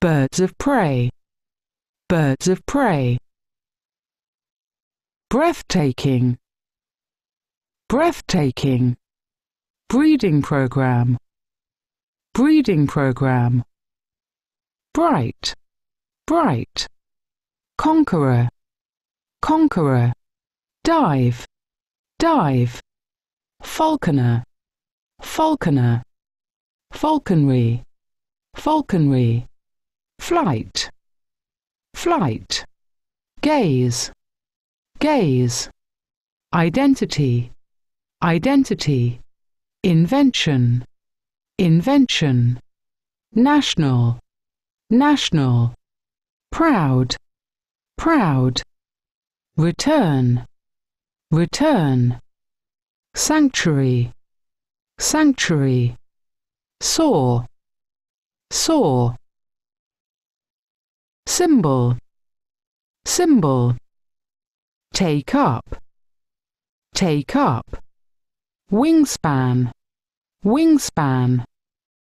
birds of prey, birds of prey. Breathtaking, breathtaking. Breeding program, breeding program. Bright, bright. Conqueror, conqueror. Dive, dive. Falconer, falconer. Falconry, falconry flight, flight, gaze, gaze, identity, identity, invention, invention, national, national, proud, proud, return, return, sanctuary, sanctuary, saw, saw, symbol, symbol. Take up, take up. Wingspan, wingspan.